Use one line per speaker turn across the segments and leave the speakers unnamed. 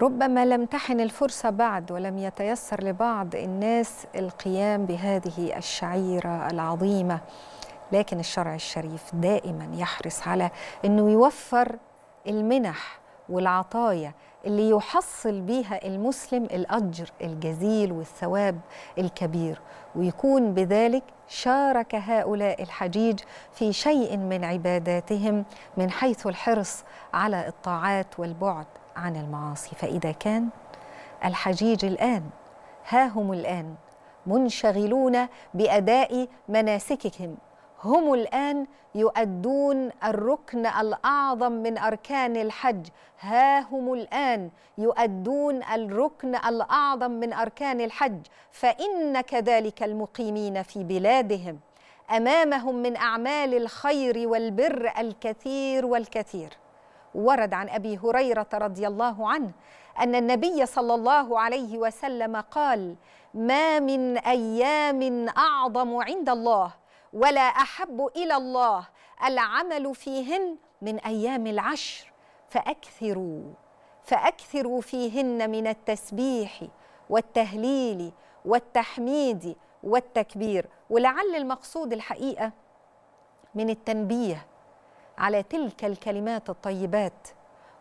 ربما لم تحن الفرصة بعد ولم يتيسر لبعض الناس القيام بهذه الشعيرة العظيمة لكن الشرع الشريف دائما يحرص على أنه يوفر المنح والعطايا اللي يحصل بيها المسلم الاجر الجزيل والثواب الكبير ويكون بذلك شارك هؤلاء الحجيج في شيء من عباداتهم من حيث الحرص على الطاعات والبعد عن المعاصي فاذا كان الحجيج الان ها هم الان منشغلون باداء مناسكهم هم الآن يؤدون الركن الأعظم من أركان الحج ها هم الآن يؤدون الركن الأعظم من أركان الحج فإن كذلك المقيمين في بلادهم أمامهم من أعمال الخير والبر الكثير والكثير ورد عن أبي هريرة رضي الله عنه أن النبي صلى الله عليه وسلم قال ما من أيام أعظم عند الله ولا احب الى الله العمل فيهن من ايام العشر فاكثروا فاكثروا فيهن من التسبيح والتهليل والتحميد والتكبير ولعل المقصود الحقيقه من التنبيه على تلك الكلمات الطيبات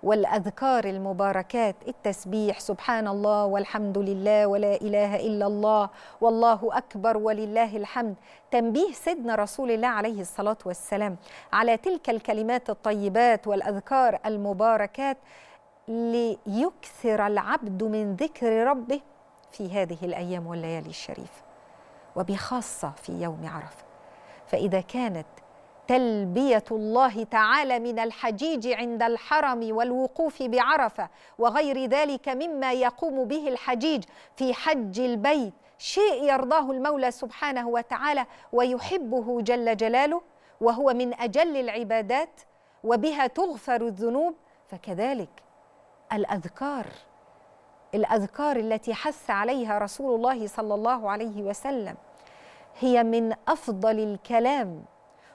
والأذكار المباركات التسبيح سبحان الله والحمد لله ولا إله إلا الله والله أكبر ولله الحمد تنبيه سيدنا رسول الله عليه الصلاة والسلام على تلك الكلمات الطيبات والأذكار المباركات ليكثر العبد من ذكر ربه في هذه الأيام والليالي الشريفة وبخاصة في يوم عرفة فإذا كانت تلبيه الله تعالى من الحجيج عند الحرم والوقوف بعرفه وغير ذلك مما يقوم به الحجيج في حج البيت شيء يرضاه المولى سبحانه وتعالى ويحبه جل جلاله وهو من اجل العبادات وبها تغفر الذنوب فكذلك الاذكار الاذكار التي حث عليها رسول الله صلى الله عليه وسلم هي من افضل الكلام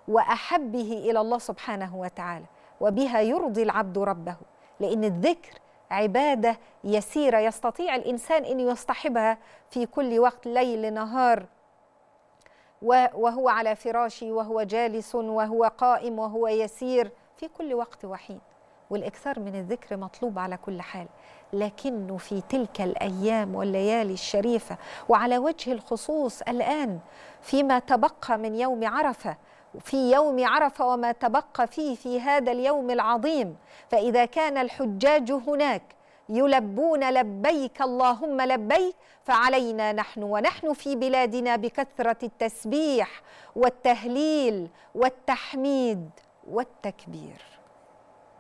وأحبه إلى الله سبحانه وتعالى وبها يرضي العبد ربه لأن الذكر عبادة يسيرة يستطيع الإنسان أن يصطحبها في كل وقت ليل نهار وهو على فراشه وهو جالس وهو قائم وهو يسير في كل وقت وحيد والإكثار من الذكر مطلوب على كل حال لكنه في تلك الأيام والليالي الشريفة وعلى وجه الخصوص الآن فيما تبقى من يوم عرفة في يوم عرفه وما تبقى فيه في هذا اليوم العظيم فاذا كان الحجاج هناك يلبون لبيك اللهم لبيك فعلينا نحن ونحن في بلادنا بكثره التسبيح والتهليل والتحميد والتكبير